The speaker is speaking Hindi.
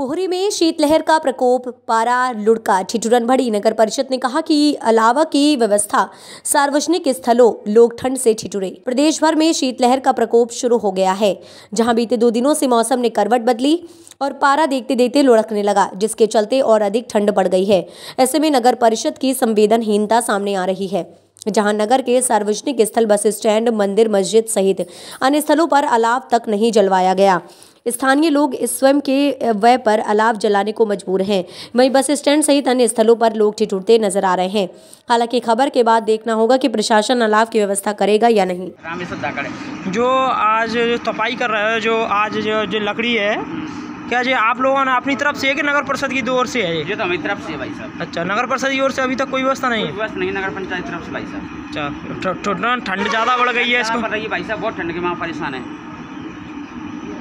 पोहरी में शीतलहर का प्रकोप पारा लुढ़का भड़ी नगर परिषद ने कहा कि अलावा की व्यवस्था सार्वजनिक स्थलों लोग ठंड से ठिठुरे प्रदेश भर में शीतलहर का प्रकोप शुरू हो गया है जहां बीते दो दिनों से मौसम ने करवट बदली और पारा देखते देखते लुढ़कने लगा जिसके चलते और अधिक ठंड बढ़ गई है ऐसे में नगर परिषद की संवेदनहीनता सामने आ रही है जहां नगर के सार्वजनिक स्थल बस स्टैंड मंदिर मस्जिद सहित अन्य स्थलों पर अलाव तक नहीं जलवाया गया स्थानीय लोग इस स्वयं के व्यय पर अलाव जलाने को मजबूर हैं वहीं बस स्टैंड सहित अन्य स्थलों पर लोग ठिठुरते नजर आ रहे हैं हालांकि खबर के बाद देखना होगा कि प्रशासन अलाव की व्यवस्था करेगा या नहीं जो आज जो तपाई कर रहे जो आज जो, जो लकड़ी है क्या जी आप लोगों ने अपनी तरफ से है कि नगर परिषद की ओर से है ये तो हमारी तरफ से है भाई साहब अच्छा नगर परिषद की ओर से अभी तक कोई व्यवस्था नहीं है व्यवस्था नहीं नगर पंचायत तरफ से भाई साहब अच्छा ठंड ज़्यादा बढ़ गई है इसको बढ़ रही है भाई साहब बहुत ठंड के वहाँ परेशान है